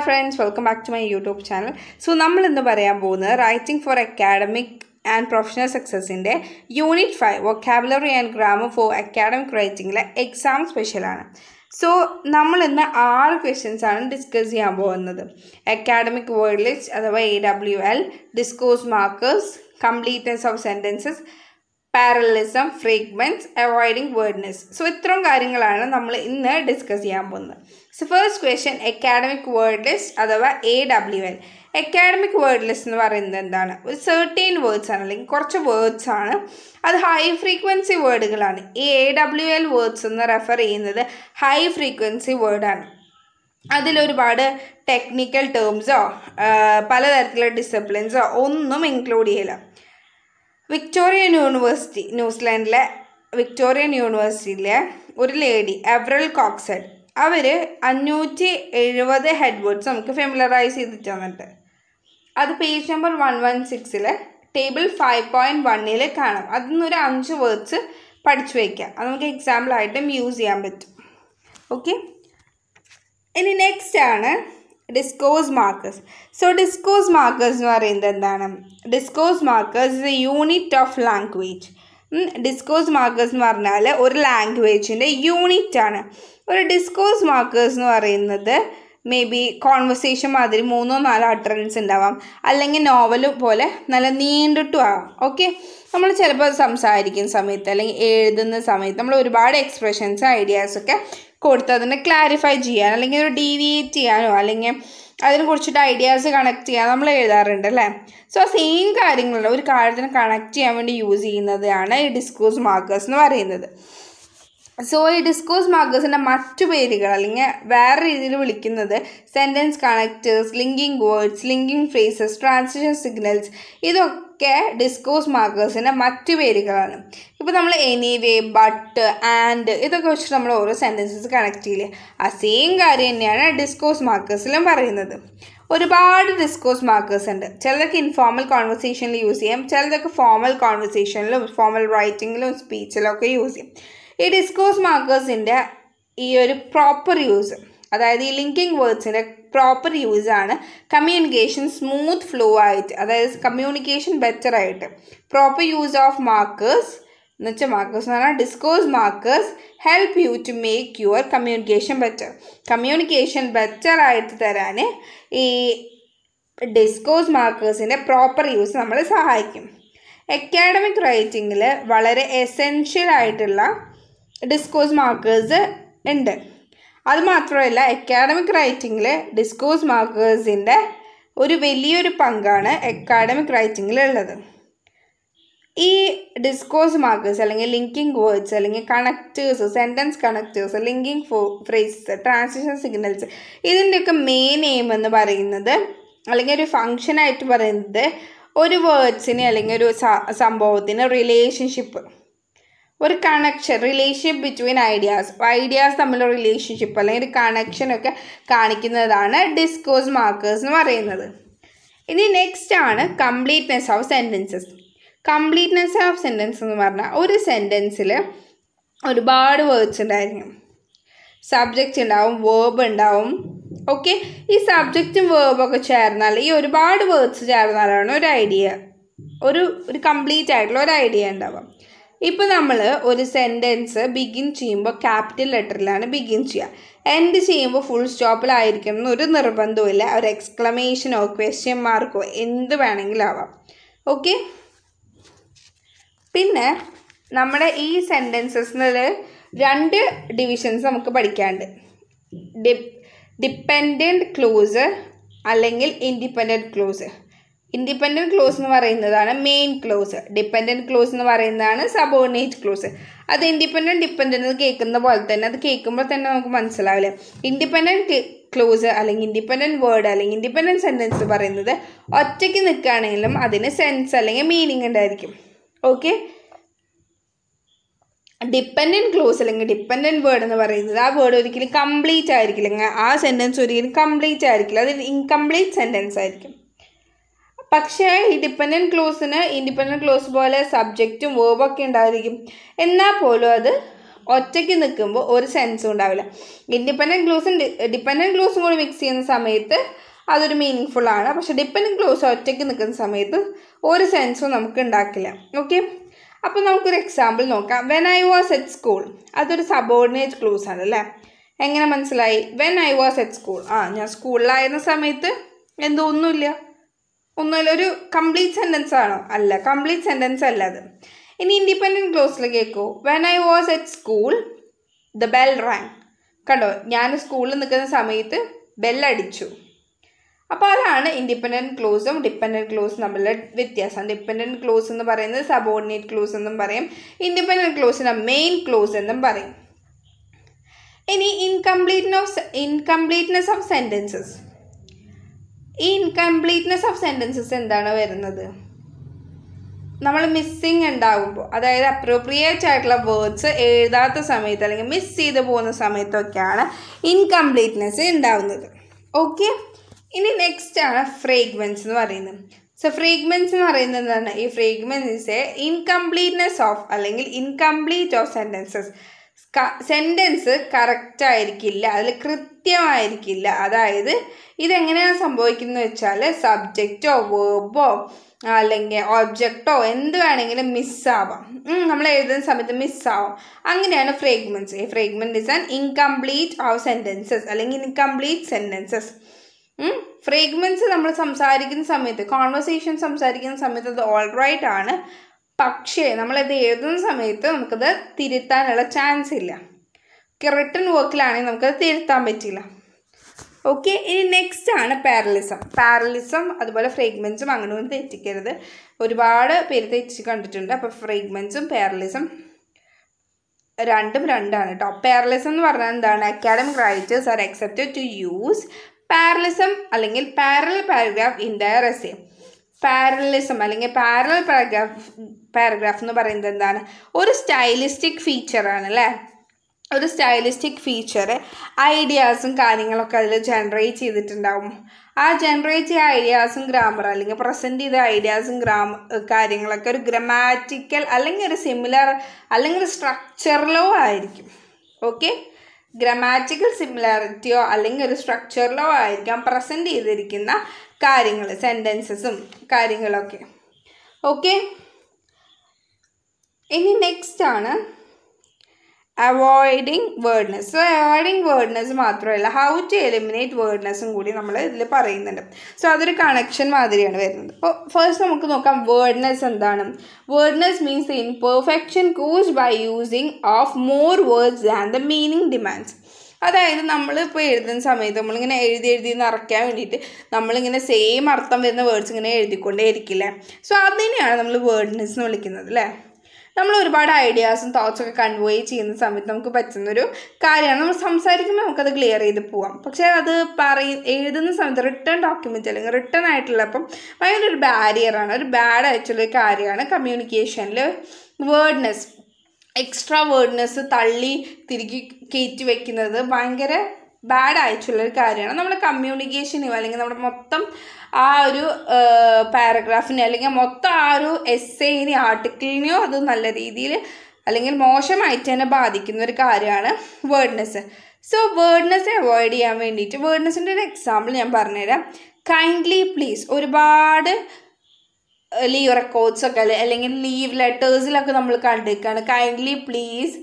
hi friends welcome back to my YouTube channel so നമ്മൾ ഇന്ന് പറയാൻ പോകുന്നത് writing for academic and professional സക്സസിൻ്റെ unit five vocabulary and grammar for academic റൈറ്റിംഗിലെ exam സ്പെഷ്യലാണ് so നമ്മൾ ഇന്ന് ആറ് ക്വസ്റ്റ്യൻസ് ആണ് ഡിസ്കസ് ചെയ്യാൻ പോകുന്നത് അക്കാഡമിക് വേർഡ് ലിസ്റ്റ് അഥവാ A W L discourse markers completeness of sentences parallelism frequence avoiding wordiness so ഇത്രയും കാര്യങ്ങളാണ് നമ്മൾ ഇന്ന് ഡിസ്കസ് ചെയ്യാൻ പോകുന്നത് so first question academic word list അഥവാ A W L academic word list എന്ന് പറയുന്നത് എന്താണ് ഒരു സെർട്ടീൻ വേർഡ്സ് ആണ് അല്ലെങ്കിൽ കുറച്ച് വേർഡ്സ് ആണ് അത് ഹൈ ഫ്രീക്വൻസി വേർഡുകളാണ് ഈ എ ഡബ്ല്യു എൽ വേർഡ്സ് എന്ന് റെഫർ ചെയ്യുന്നത് ഹൈ ഫ്രീക്വൻസി വേർഡാണ് അതിലൊരുപാട് ടെക്നിക്കൽ ടേംസോ പലതരത്തിലുള്ള ഡിസിപ്ലിൻസോ ഒന്നും ഇൻക്ലൂഡ് ചെയ്യില്ല വിക്ടോറിയൻ യൂണിവേഴ്സിറ്റി ന്യൂസിലാൻഡിലെ വിക്ടോറിയൻ യൂണിവേഴ്സിറ്റിയിലെ ഒരു ലേഡി എവറൽ കോക്സഡ് അവർ അഞ്ഞൂറ്റി എഴുപത് ഹെഡ് വേർഡ്സ് നമുക്ക് ഫെമിലറൈസ് ചെയ്തിട്ട് തന്നിട്ട് അത് പേജ് നമ്പർ വൺ വൺ സിക്സിലെ ടേബിൾ ഫൈവ് പോയിൻറ്റ് വണ്ണിൽ കാണാം അതിൽ നിന്നൊരു അഞ്ച് വേർഡ്സ് പഠിച്ചു വയ്ക്കാം അത് നമുക്ക് എക്സാമ്പിളായിട്ടും യൂസ് ചെയ്യാൻ പറ്റും ഓക്കെ ഇനി നെക്സ്റ്റ് ആണ് discourse markers so discourse markers എന്ന് പറയുന്നത് എന്താണ് discourse markers is a unit of language discourse markers എന്ന് പറഞ്ഞാൽ ഒരു ലാംഗ്വേജിൻ്റെ യൂണിറ്റ് ആണ് ഒരു ഡിസ്കോഴ്സ് മാർക്കേഴ്സ് എന്ന് പറയുന്നത് മേ ബി കോൺവെർസേഷൻ മാതിരി മൂന്നോ നാലോ അട്ടറൻസ് ഉണ്ടാവാം അല്ലെങ്കിൽ നോവൽ പോലെ നല്ല നീണ്ടിട്ടും ആവാം ഓക്കെ നമ്മൾ ചിലപ്പോൾ സംസാരിക്കുന്ന സമയത്ത് അല്ലെങ്കിൽ എഴുതുന്ന സമയത്ത് നമ്മൾ ഒരുപാട് എക്സ്പ്രഷൻസ് ഐഡിയാസൊക്കെ കൊടുത്ത് അതിനെ ക്ലാരിഫൈ ചെയ്യാൻ അല്ലെങ്കിൽ ഒരു ഡീവിയേറ്റ് ചെയ്യാനോ അല്ലെങ്കിൽ അതിനെ കുറിച്ചിട്ട് ഐഡിയാസ് കണക്ട് ചെയ്യാൻ നമ്മൾ എഴുതാറുണ്ട് അല്ലേ സോ സെയിം കാര്യങ്ങളുണ്ട് ഒരു കാര്യത്തിന് കണക്ട് ചെയ്യാൻ വേണ്ടി യൂസ് ചെയ്യുന്നതാണ് ഈ ഡിസ്കോസ് മാർക്കേഴ്സ് എന്ന് പറയുന്നത് സോ ഈ ഡിസ്കോസ് മാർക്കേഴ്സിൻ്റെ മറ്റു പേരുകൾ അല്ലെങ്കിൽ വേറെ രീതിയിൽ വിളിക്കുന്നത് sentence connectors linking words linking phrases transition signals ഇതൊക്കെ ഡിസ്കോഴ്സ് മാർക്കേഴ്സിൻ്റെ മറ്റു പേരുകളാണ് ഇപ്പോൾ നമ്മൾ എനിവേ ബട്ട് ആൻഡ് ഇതൊക്കെ വെച്ചിട്ട് നമ്മൾ ഓരോ സെൻറ്റൻസസ് കണക്ട് ചെയ്യില്ലേ ആ സെയിം കാര്യം തന്നെയാണ് ഡിസ്കോഴ്സ് മാർക്കേഴ്സിലും പറയുന്നത് ഒരുപാട് ഡിസ്കോഴ്സ് മാർക്കേഴ്സ് ഉണ്ട് ചിലതൊക്കെ ഇൻഫോർമൽ കോൺവെർസേഷനിൽ യൂസ് ചെയ്യാം ചിലതൊക്കെ ഫോർമൽ കോൺവെർസേഷനിലും ഫോർമൽ റൈറ്റിങ്ങിലും സ്പീച്ചിലൊക്കെ യൂസ് ചെയ്യാം ഈ ഡിസ്കോസ് മാർക്കേഴ്സിൻ്റെ ഈ ഒരു പ്രോപ്പർ യൂസ് അതായത് ഈ ലിങ്കിങ് വേർഡ്സിൻ്റെ പ്രോപ്പർ യൂസാണ് കമ്മ്യൂണിക്കേഷൻ സ്മൂത്ത് ഫ്ലോ ആയിട്ട് അതായത് കമ്മ്യൂണിക്കേഷൻ ബെറ്റർ ആയിട്ട് പ്രോപ്പർ യൂസ് ഓഫ് മാർക്കേഴ്സ് എന്ന് വെച്ചാൽ മാർക്കേഴ്സ് എന്ന് പറഞ്ഞാൽ discourse markers help you to make your communication better communication better ആയിട്ട് തരാൻ ഈ ഡിസ്കോസ് മാർക്കേഴ്സിൻ്റെ പ്രോപ്പർ യൂസ് നമ്മളെ സഹായിക്കും അക്കാഡമിക് റൈറ്റിങ്ങിൽ വളരെ എസെൻഷ്യൽ ആയിട്ടുള്ള ഡിസ്കോഴ്സ് മാർക്കേഴ്സ് ഉണ്ട് അതുമാത്രമല്ല അക്കാഡമിക് റൈറ്റിങ്ങിൽ ഡിസ്കോഴ്സ് മാർക്കേഴ്സിൻ്റെ ഒരു വലിയൊരു പങ്കാണ് അക്കാഡമിക് ഉള്ളത് ഈ ഡിസ്കോഴ്സ് മാർക്കേഴ്സ് അല്ലെങ്കിൽ ലിങ്കിങ് വേർഡ്സ് അല്ലെങ്കിൽ കണക്റ്റേഴ്സ് സെൻറ്റൻസ് കണക്റ്റേഴ്സ് ലിങ്കിങ് ഫോ ഫ്രേസസ് ട്രാൻസിഷൻ സിഗ്നൽസ് ഇതിൻ്റെയൊക്കെ മെയിൻ എയിം എന്ന് പറയുന്നത് അല്ലെങ്കിൽ ഒരു ഫങ്ഷനായിട്ട് പറയുന്നത് ഒരു വേർഡ്സിനെ അല്ലെങ്കിൽ ഒരു സംഭവത്തിന് റിലേഷൻഷിപ്പ് ഒരു connection relationship between ideas ideas തമ്മിലുള്ള റിലേഷൻഷിപ്പ് അല്ലെങ്കിൽ ഒരു ഒക്കെ കാണിക്കുന്നതാണ് ഡിസ്കോസ് മാർക്കേഴ്സ് എന്ന് പറയുന്നത് ഇനി നെക്സ്റ്റ് ആണ് completeness of sentences completeness of sentence എന്ന് പറഞ്ഞാൽ ഒരു സെൻറ്റൻസിൽ ഒരുപാട് വേർഡ്സ് ഉണ്ടായിരിക്കും സബ്ജക്റ്റ് ഉണ്ടാവും വേർബ് ഉണ്ടാവും ഓക്കെ ഈ സബ്ജക്റ്റും വേർബൊക്കെ ചേർന്നാൽ ഈ ഒരുപാട് വേർഡ്സ് ചേർന്നാലാണ് ഒരു ഐഡിയ ഒരു ഒരു കംപ്ലീറ്റ് ആയിട്ടുള്ള ഒരു ഐഡിയ ഉണ്ടാവാം ഇപ്പോൾ നമ്മൾ ഒരു സെൻറ്റൻസ് ബിഗിൻ ചെയ്യുമ്പോൾ ക്യാപിറ്റൽ ലെറ്ററിലാണ് ബിഗിൻ ചെയ്യുക എൻഡ് ചെയ്യുമ്പോൾ ഫുൾ സ്റ്റോപ്പിലായിരിക്കണം എന്നൊരു നിർബന്ധമില്ല ഒരു എക്സ്ക്ലമേഷനോ ക്വസ്റ്റ്യൻ മാർക്കോ എന്ത് വേണമെങ്കിലും ആവാം ഓക്കെ പിന്നെ നമ്മുടെ ഈ സെൻറ്റൻസസിൽ രണ്ട് ഡിവിഷൻസ് നമുക്ക് പഠിക്കാണ്ട് ഡിപ്പെൻഡൻറ്റ് ക്ലോസ് അല്ലെങ്കിൽ ഇൻഡിപെൻഡൻറ്റ് ക്ലോസ് ഇൻഡിപെൻഡൻറ്റ് ക്ലോസ് എന്ന് പറയുന്നതാണ് മെയിൻ ക്ലോസ് ഡിപ്പെൻഡൻറ്റ് ക്ലോസ് എന്ന് പറയുന്നതാണ് സബോർഡിനേറ്റ് ക്ലോസ് അത് ഇൻഡിപെൻഡൻറ്റ് ഡിപ്പെൻഡൻ്റ് കേൾക്കുന്ന പോലെ തന്നെ അത് കേൾക്കുമ്പോൾ തന്നെ നമുക്ക് മനസ്സിലാവില്ല ഇൻഡിപെൻഡൻറ്റ് ക്ലോസ് അല്ലെങ്കിൽ ഇൻഡിപെൻഡൻറ്റ് വേർഡ് അല്ലെങ്കിൽ ഇൻഡിപെൻഡൻറ്റ് സെൻറ്റൻസ് പറയുന്നത് ഒറ്റയ്ക്ക് നിൽക്കുകയാണെങ്കിലും അതിന് സെൻസ് അല്ലെങ്കിൽ മീനിങ് ഉണ്ടായിരിക്കും ഓക്കെ ഡിപ്പെൻഡൻറ്റ് ക്ലോസ് അല്ലെങ്കിൽ ഡിപ്പെൻഡൻറ്റ് വേർഡ് എന്ന് പറയുന്നത് ആ വേർഡ് ഒരിക്കലും കംപ്ലീറ്റ് ആയിരിക്കില്ല ആ സെൻറ്റൻസ് ഒരിക്കലും കംപ്ലീറ്റ് ആയിരിക്കില്ല അത് ഇൻകംപ്ലീറ്റ് സെൻറ്റൻസ് ആയിരിക്കും പക്ഷേ ഈ ഡിപ്പെൻഡൻറ്റ് ക്ലോസിന് ഇൻഡിപെൻഡൻറ്റ് ക്ലോസ് പോലെ സബ്ജക്റ്റും വേർബൊക്കെ ഉണ്ടായിരിക്കും എന്നാൽ പോലും അത് ഒറ്റയ്ക്ക് നിൽക്കുമ്പോൾ ഒരു സെൻസും ഉണ്ടാവില്ല ഇൻഡിപെൻഡൻറ്റ് ക്ലോസും ഡിപ്പെൻഡൻറ്റ് ക്ലോസും കൂടി മിക്സ് ചെയ്യുന്ന സമയത്ത് അതൊരു മീനിങ് ഫുൾ ആണ് പക്ഷേ ഡിപ്പെൻഡൻറ്റ് ക്ലോസ് ഒറ്റയ്ക്ക് നിൽക്കുന്ന സമയത്ത് ഒരു സെൻസും നമുക്ക് ഉണ്ടാക്കില്ല ഓക്കെ അപ്പോൾ നമുക്കൊരു എക്സാമ്പിൾ നോക്കാം when I was at school അതൊരു സബോർഡിനേറ്റ് ക്ലോസ് ആണ് അല്ലേ എങ്ങനെ മനസ്സിലായി when I was at school ആ ഞാൻ സ്കൂളിലായിരുന്ന സമയത്ത് എന്തോ ഒന്നുമില്ല ഒന്നുമല്ല ഒരു കംപ്ലീറ്റ് സെൻറ്റൻസ് ആണോ അല്ല കംപ്ലീറ്റ് സെൻറ്റൻസ് അല്ല അത് ഇനി ഇൻഡിപെൻഡൻറ്റ് ക്ലോസിൽ കേൾക്കൂ when I was at school the bell rang കണ്ടോ ഞാൻ സ്കൂളിൽ നിൽക്കുന്ന സമയത്ത് ബെല്ലടിച്ചു അപ്പോൾ അതാണ് ഇൻഡിപെൻഡൻറ് ക്ലോസും ഡിപ്പെൻഡൻറ് ക്ലോസും തമ്മിലുള്ള വ്യത്യാസം ഡിപ്പെൻഡൻറ് ക്ലോസ് എന്ന് പറയുന്നത് സബോർഡിനേറ്റ് ക്ലോസ് എന്നും പറയും ഇൻഡിപെൻഡൻറ് ക്ലോസിനെ മെയിൻ ക്ലോസ് എന്നും പറയും ഇനി incompleteness of incompleteness of sentences ഈ ഇൻകംപ്ലീറ്റ്നെസ് ഓഫ് സെൻറ്റൻസസ് എന്താണ് വരുന്നത് നമ്മൾ മിസ്സിങ് ഉണ്ടാകുമ്പോൾ അതായത് അപ്രോപ്രിയേറ്റ് ആയിട്ടുള്ള വേർഡ്സ് എഴുതാത്ത സമയത്ത് അല്ലെങ്കിൽ മിസ് ചെയ്ത് പോകുന്ന സമയത്തൊക്കെയാണ് ഇൻകംപ്ലീറ്റ്നെസ് ഉണ്ടാകുന്നത് ഓക്കെ ഇനി നെക്സ്റ്റ് ആണ് ഫ്രേഗ്മെൻസ് എന്ന് പറയുന്നത് സോ ഫ്രേഗ്മെൻസ് എന്ന് പറയുന്നത് എന്താണ് ഈ ഫ്രേഗ്മെൻസ് ഇൻകംപ്ലീറ്റ്നെസ് ഓഫ് അല്ലെങ്കിൽ incomplete of sentences sentence correct ആയിരിക്കില്ല അതിൽ കൃത്യമായിരിക്കില്ല അതായത് ഇതെങ്ങനെയാണ് സംഭവിക്കുന്നത് വെച്ചാൽ സബ്ജക്റ്റോ വേർബോ അല്ലെങ്കിൽ ഓബ്ജക്റ്റോ എന്ത് വേണമെങ്കിലും മിസ്സാവാം നമ്മൾ എഴുതുന്ന സമയത്ത് മിസ്സാവാം അങ്ങനെയാണ് ഫ്രേഗ്മെൻസ് ഈ fragment is an incomplete of sentences അല്ലെങ്കിൽ ഇൻകംപ്ലീറ്റ് സെൻറ്റൻസസ് ഫ്രേഗ്മെൻസ് നമ്മൾ സംസാരിക്കുന്ന സമയത്ത് കോൺവെർസേഷൻ സംസാരിക്കുന്ന സമയത്ത് അത് ഓൾറൈറ്റ് ആണ് പക്ഷേ നമ്മളത് എഴുതുന്ന സമയത്ത് നമുക്കത് തിരുത്താനുള്ള ചാൻസ് ഇല്ല ഓക്കെ റിട്ടേൺ വർക്കിലാണെങ്കിൽ നമുക്കത് തിരുത്താൻ പറ്റില്ല ഓക്കെ ഇനി നെക്സ്റ്റ് ആണ് പാരലിസം പാരലിസം അതുപോലെ ഫ്രേഗ്മെൻസും അങ്ങനെ ഒന്നും തെറ്റിക്കരുത് ഒരുപാട് പേര് തെറ്റിച്ച് കണ്ടിട്ടുണ്ട് അപ്പോൾ ഫ്രേഗ്മെൻസും പാരലിസം രണ്ടും രണ്ടാണ് കേട്ടോ പാരലിസം എന്ന് പറഞ്ഞാൽ എന്താണ് academic writers are accepted to use parallelism അല്ലെങ്കിൽ parallel paragraph in their essay parallelism അല്ലെങ്കിൽ പാരലൽ പാരഗ്രാഫ് പാരഗ്രാഫ് എന്ന് പറയുന്നത് എന്താണ് ഒരു സ്റ്റൈലിസ്റ്റിക് ഫീച്ചറാണ് അല്ലേ ഒരു സ്റ്റൈലിസ്റ്റിക് ഫീച്ചർ ഐഡിയാസും കാര്യങ്ങളൊക്കെ അതിൽ ജനറേറ്റ് ചെയ്തിട്ടുണ്ടാവും ആ ജനറേറ്റ് ചെയ്ത ഐഡിയാസും ഗ്രാമർ അല്ലെങ്കിൽ പ്രസൻറ്റ് ചെയ്ത ഐഡിയാസും ഗ്രാമ കാര്യങ്ങളൊക്കെ ഒരു ഗ്രമാറ്റിക്കൽ അല്ലെങ്കിൽ ഒരു സിമിലർ അല്ലെങ്കിൽ സ്ട്രക്ചറിലോ ആയിരിക്കും ഓക്കെ ഗ്രമാറ്റിക്കൽ സിമിലാരിറ്റിയോ അല്ലെങ്കിൽ ഒരു സ്ട്രക്ചറിലോ ആയിരിക്കാം പ്രസൻറ്റ് ചെയ്തിരിക്കുന്ന കാര്യങ്ങൾ സെൻറ്റൻസസും കാര്യങ്ങളൊക്കെ ഓക്കെ ഇനി നെക്സ്റ്റ് ആണ് avoiding wordiness so avoiding wordiness മാത്രമല്ല ഹൗ ടു എലിമിനേറ്റ് വേർഡ്നെസ്സും കൂടി നമ്മൾ ഇതിൽ പറയുന്നുണ്ട് സോ അതൊരു കണക്ഷൻ മാതിരിയാണ് വരുന്നത് അപ്പോൾ ഫസ്റ്റ് നമുക്ക് നോക്കാം വേർഡ്നെസ് എന്താണ് wordiness means the imperfection cause by using of more words and the meaning demands അതായത് നമ്മൾ ഇപ്പോൾ എഴുതുന്ന സമയത്ത് നമ്മളിങ്ങനെ എഴുതി എഴുതി നിറയ്ക്കാൻ വേണ്ടിയിട്ട് നമ്മളിങ്ങനെ സെയിം അർത്ഥം വരുന്ന വേർഡ്സ് ഇങ്ങനെ എഴുതിക്കൊണ്ടേ ഇരിക്കില്ലേ സോ അതിനെയാണ് നമ്മൾ വേർഡ്നെസ് എന്ന് വിളിക്കുന്നത് അല്ലേ നമ്മൾ ഒരുപാട് ഐഡിയാസും തോട്ട്സും ഒക്കെ കൺവേ ചെയ്യുന്ന സമയത്ത് നമുക്ക് പറ്റുന്നൊരു കാര്യമാണ് നമ്മൾ സംസാരിക്കുമ്പോൾ നമുക്കത് ക്ലിയർ ചെയ്ത് പോവാം പക്ഷേ അത് പറയ എഴുതുന്ന സമയത്ത് റിട്ടേൺ ഡോക്യുമെൻ്റ് അല്ലെങ്കിൽ റിട്ടേൺ ആയിട്ടുള്ളപ്പം ഭയങ്കര ഒരു ബാരിയറാണ് ഒരു ബാഡ് ആയിട്ടുള്ള ഒരു കാര്യമാണ് കമ്മ്യൂണിക്കേഷനിൽ വേർഡ്നെസ് എക്സ്ട്രാ വേർഡ്നെസ് തള്ളി തിരികെ കയറ്റി വയ്ക്കുന്നത് ഭയങ്കര ബാഡ് ആയിട്ടുള്ളൊരു കാര്യമാണ് നമ്മുടെ കമ്മ്യൂണിക്കേഷനെയോ അല്ലെങ്കിൽ നമ്മുടെ മൊത്തം ആ ഒരു പാരഗ്രാഫിനെ അല്ലെങ്കിൽ മൊത്തം ആ ഒരു എസ്സേനെ ആർട്ടിക്കിളിനെയോ അത് നല്ല രീതിയിൽ അല്ലെങ്കിൽ മോശമായിട്ട് തന്നെ ബാധിക്കുന്ന ഒരു കാര്യമാണ് വേർഡ്നെസ് സോ വേർഡ്നെസ് അവോയ്ഡ് ചെയ്യാൻ വേണ്ടിയിട്ട് വേർഡ്നെസ്സിൻ്റെ ഒരു എക്സാമ്പിൾ ഞാൻ പറഞ്ഞുതരാം കൈൻഡ്ലി പ്ലീസ് ഒരുപാട് ലീവ് റെക്കോർഡ്സൊക്കെ അല്ലെങ്കിൽ ലീവ് ലെറ്റേഴ്സിലൊക്കെ നമ്മൾ കണ്ടിരിക്കുകയാണ് kindly please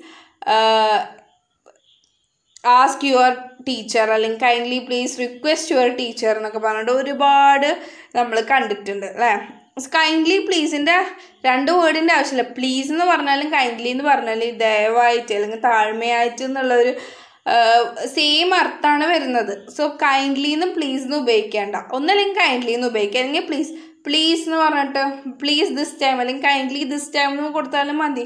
ask your teacher അല്ലെങ്കിൽ kindly please request your teacher എന്നൊക്കെ പറഞ്ഞിട്ട് ഒരുപാട് നമ്മൾ കണ്ടിട്ടുണ്ട് അല്ലേ കൈൻഡ്ലി പ്ലീസിൻ്റെ രണ്ട് വേർഡിൻ്റെ ആവശ്യമില്ല പ്ലീസ് എന്ന് പറഞ്ഞാലും കൈൻഡ്ലി എന്ന് പറഞ്ഞാലും ദയവായിട്ട് അല്ലെങ്കിൽ താഴ്മയായിട്ട് എന്നുള്ളൊരു സെയിം അർത്ഥമാണ് വരുന്നത് സോ കൈൻഡ്ലി എന്നും പ്ലീസ് എന്ന് ഉപയോഗിക്കേണ്ട ഒന്നല്ലെങ്കിൽ കൈൻഡ്ലി എന്ന് ഉപയോഗിക്കുക അല്ലെങ്കിൽ പ്ലീസ് പ്ലീസ് എന്ന് പറഞ്ഞിട്ട് പ്ലീസ് ദിസ് ടൈം അല്ലെങ്കിൽ കൈൻഡ്ലി ദിസ് ടൈം എന്ന് കൊടുത്താലും മതി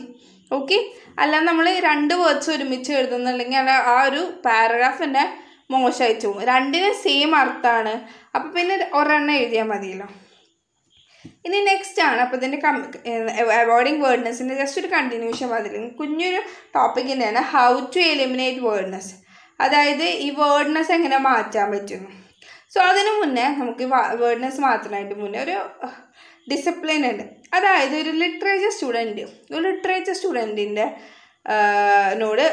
ഓക്കെ അല്ല നമ്മൾ രണ്ട് വേർഡ്സ് ഒരുമിച്ച് എഴുതുന്നുണ്ടെങ്കിൽ അല്ല ആ ഒരു തന്നെ മോശമായിട്ട് പോകും രണ്ടിന് സെയിം അർത്ഥമാണ് അപ്പോൾ പിന്നെ ഒരെണ്ണം എഴുതിയാൽ മതിയല്ലോ ഇനി നെക്സ്റ്റ് ആണ് അപ്പോൾ ഇതിൻ്റെ കം അവോയ്ഡിങ് വേർഡ്നെസ്സിൻ്റെ ജസ്റ്റ് ഒരു കണ്ടിന്യൂഷൻ മതി കുഞ്ഞൊരു ടോപ്പിക് തന്നെയാണ് ഹൗ ടു എലിമിനേറ്റ് വേർഡ്നെസ് അതായത് ഈ വേർഡ്നെസ് എങ്ങനെ മാറ്റാൻ പറ്റും സോ അതിനു മുന്നേ നമുക്ക് വേർഡ്നെസ് മാത്രമായിട്ട് മുന്നേ ഒരു ഡിസിപ്ലിൻ ഉണ്ട് അതായത് ഒരു ലിറ്ററേച്ചർ സ്റ്റുഡൻറ്റ് ഒരു ലിറ്ററേച്ചർ സ്റ്റുഡൻറ്റിൻ്റെ നോട്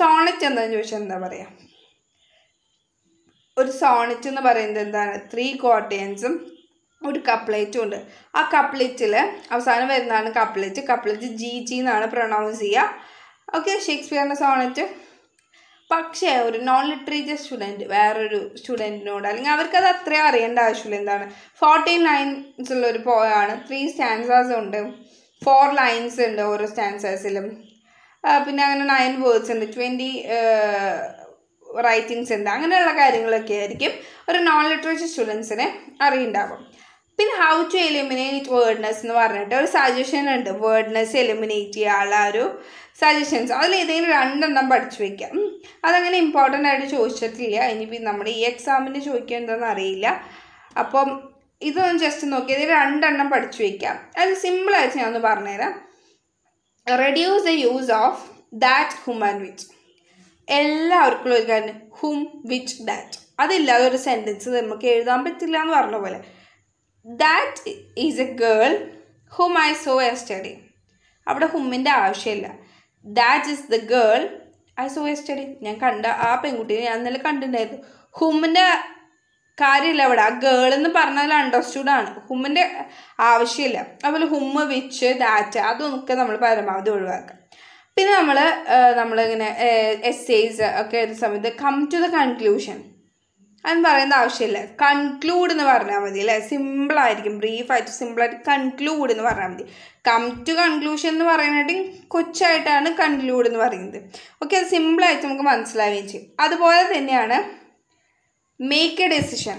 സോണറ്റ് എന്താണെന്ന് ചോദിച്ചാൽ എന്താ പറയുക ഒരു സോണറ്റ് എന്ന് പറയുന്നത് എന്താണ് ത്രീ കോട്ടയൻസും ഒരു കപ്ലേറ്റും ഉണ്ട് ആ കപ്ലേറ്റിൽ അവസാനം വരുന്നതാണ് കപ്ലേറ്റ് കപ്ലേറ്റ് ജി ജി എന്നാണ് പ്രൊണൗൺസ് ചെയ്യുക ഓക്കെ ഷേക്സ്പിയറിൻ്റെ സോണറ്റ് പക്ഷേ ഒരു നോൺ ലിറ്ററേച്ചർ സ്റ്റുഡൻറ്റ് വേറൊരു സ്റ്റുഡൻറ്റിനോട് അല്ലെങ്കിൽ അവർക്കത് അത്രയും അറിയേണ്ട ആവശ്യമില്ല എന്താണ് ഫോർട്ടി ലൈൻസ് ഉള്ള ഒരു പോയാണ് ത്രീ സ്റ്റാൻസേഴ്സ് ഉണ്ട് ഫോർ ലൈൻസ് ഉണ്ട് ഓരോ സ്റ്റാൻസേഴ്സിലും പിന്നെ അങ്ങനെ നയൻ വേർഡ്സ് ഉണ്ട് ട്വൻറ്റി റൈറ്റിങ്സ് ഉണ്ട് അങ്ങനെയുള്ള കാര്യങ്ങളൊക്കെ ആയിരിക്കും ഒരു നോൺ ലിറ്ററേച്ചർ സ്റ്റുഡൻസിനെ അറിയുണ്ടാവും പിന്നെ ഹൗ ടു എലിമിനേറ്റ് വേർഡ്നെസ് എന്ന് പറഞ്ഞിട്ട് ഒരു സജഷൻ ഉണ്ട് വേർഡ്നെസ് എലിമിനേറ്റ് ചെയ്യാനുള്ള ഒരു സജഷൻസ് അതിൽ ഏതെങ്കിലും രണ്ടെണ്ണം പഠിച്ചു വയ്ക്കാം അതങ്ങനെ ഇമ്പോർട്ടൻ്റ് ആയിട്ട് ചോദിച്ചിട്ടില്ല ഇനിയിപ്പോൾ നമ്മുടെ ഈ എക്സാമിന് ചോദിക്കേണ്ടതെന്ന് അറിയില്ല അപ്പം ഇതൊന്ന് ജസ്റ്റ് നോക്കി ഇതിൽ രണ്ടെണ്ണം പഠിച്ചു വയ്ക്കാം അത് സിമ്പിളായിട്ട് ഞാനൊന്ന് പറഞ്ഞുതരാം reduce the use of that whom which എല്ലാവർക്കും ഒരു കാര്യം ഹും വിച്ച് ദാറ്റ് അതില്ലാതെ ഒരു സെൻറ്റൻസ് നമുക്ക് എഴുതാൻ പറ്റില്ല എന്ന് പറഞ്ഞ പോലെ that is a girl whom I saw yesterday അവിടെ ഹുമ്മിൻ്റെ ആവശ്യമില്ല that is the girl I saw yesterday ഞാൻ കണ്ട ആ പെൺകുട്ടിയെ ഞാൻ ഇന്നലെ കണ്ടിട്ടുണ്ടായിരുന്നു ഹുമ്മിൻ്റെ കാര്യമില്ല അവിടെ ആ ഗേൾ എന്ന് പറഞ്ഞതിൽ അണ്ടർസ്റ്റുഡ് ആണ് ഹുമ്മിൻ്റെ ആവശ്യമില്ല അതുപോലെ ഹുമ്മ് വിച്ച് ദാറ്റ് അതൊക്കെ നമ്മൾ പരമാവധി ഒഴിവാക്കാം പിന്നെ നമ്മൾ നമ്മളിങ്ങനെ എസ് എയ്സ് ഒക്കെ എഴുതുന്ന സമയത്ത് കം ടു ദ കൺക്ലൂഷൻ അന്ന് പറയേണ്ട ആവശ്യമില്ല കൺക്ലൂഡ് എന്ന് പറഞ്ഞാൽ മതി അല്ലേ സിമ്പിളായിരിക്കും ബ്രീഫായിട്ട് സിമ്പിളായിട്ട് കൺക്ലൂഡ് എന്ന് പറഞ്ഞാൽ മതി കം ടു കൺക്ലൂഷൻ എന്ന് പറയാനായിട്ട് കൊച്ചായിട്ടാണ് കൺക്ലൂഡ് എന്ന് പറയുന്നത് ഓക്കെ അത് സിമ്പിളായിട്ട് നമുക്ക് മനസ്സിലാവുകയും ചെയ്യും അതുപോലെ തന്നെയാണ് മേക്ക് എ ഡെസിഷൻ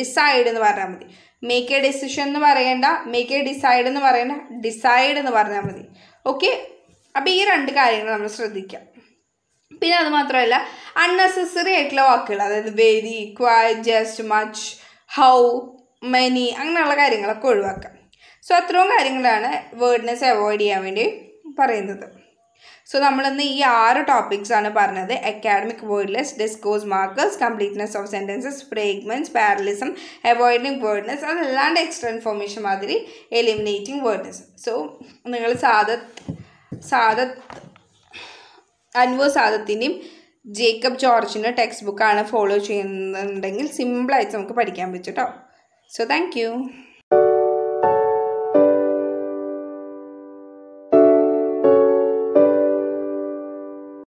ഡിസൈഡ് എന്ന് പറഞ്ഞാൽ മതി മേക്ക് എ ഡെസിഷൻ എന്ന് പറയണ്ട മേക്ക് എ ഡിസൈഡ് എന്ന് പറയണ്ട ഡിസൈഡ് എന്ന് പറഞ്ഞാൽ മതി ഓക്കെ അപ്പോൾ ഈ രണ്ട് കാര്യങ്ങൾ നമ്മൾ ശ്രദ്ധിക്കാം പിന്നെ അത് മാത്രമല്ല അൺനെസസറി ആയിട്ടുള്ള വാക്കുകൾ അതായത് very quite just much how many അങ്ങനെയുള്ള കാര്യങ്ങളൊക്കെ ഒഴിവാക്കാം സോ അത്രയും കാര്യങ്ങളാണ് വേർഡ്നെസ് അവോയ്ഡ് ചെയ്യാൻ വേണ്ടി പറയുന്നത് സോ നമ്മളിന്ന് ഈ ആറ് ടോപ്പിക്സ് ആണ് പറഞ്ഞത് academic word list discourse markers completeness of sentences fragments parallelism avoiding wordiness അതല്ലാണ്ട് എക്സ്ട്രാ ഇൻഫോർമേഷൻ മാതിരി എലിമിനേറ്റിംഗ് വേർഡ്നെസ് സോ നിങ്ങൾ സാദത്ത് സാദത്ത് അൻവർ സാദത്തിൻ്റെയും ജേക്കബ് ജോർജിൻ്റെ ടെക്സ്റ്റ് ബുക്കാണ് ഫോളോ ചെയ്യുന്നുണ്ടെങ്കിൽ സിമ്പിളായിട്ട് നമുക്ക് പഠിക്കാൻ പറ്റും കേട്ടോ സോ താങ്ക്